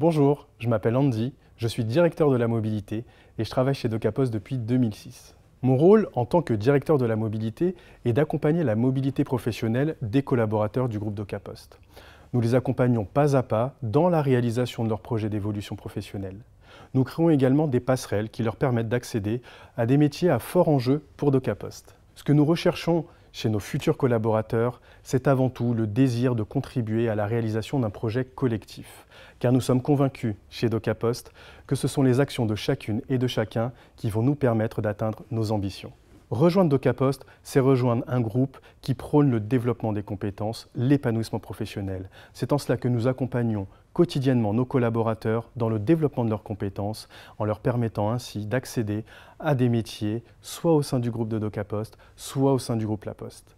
Bonjour, je m'appelle Andy, je suis directeur de la mobilité et je travaille chez DocaPost depuis 2006. Mon rôle en tant que directeur de la mobilité est d'accompagner la mobilité professionnelle des collaborateurs du groupe Docapost. Nous les accompagnons pas à pas dans la réalisation de leurs projets d'évolution professionnelle. Nous créons également des passerelles qui leur permettent d'accéder à des métiers à fort enjeu pour Docapost. Ce que nous recherchons, chez nos futurs collaborateurs, c'est avant tout le désir de contribuer à la réalisation d'un projet collectif. Car nous sommes convaincus, chez DocaPost, que ce sont les actions de chacune et de chacun qui vont nous permettre d'atteindre nos ambitions. Rejoindre DocaPost, c'est rejoindre un groupe qui prône le développement des compétences, l'épanouissement professionnel. C'est en cela que nous accompagnons quotidiennement nos collaborateurs dans le développement de leurs compétences, en leur permettant ainsi d'accéder à des métiers, soit au sein du groupe de DocaPost, soit au sein du groupe La Poste.